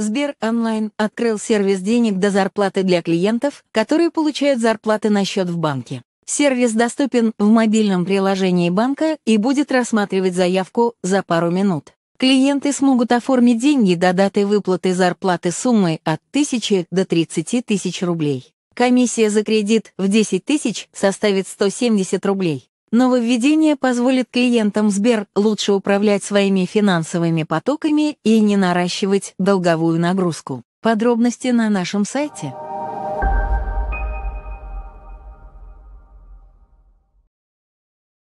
Сбер онлайн открыл сервис денег до зарплаты для клиентов, которые получают зарплаты на счет в банке. Сервис доступен в мобильном приложении банка и будет рассматривать заявку за пару минут. Клиенты смогут оформить деньги до даты выплаты зарплаты суммой от 1000 до 30 тысяч рублей. Комиссия за кредит в 10 тысяч составит 170 рублей. Нововведение позволит клиентам Сбер лучше управлять своими финансовыми потоками и не наращивать долговую нагрузку. Подробности на нашем сайте.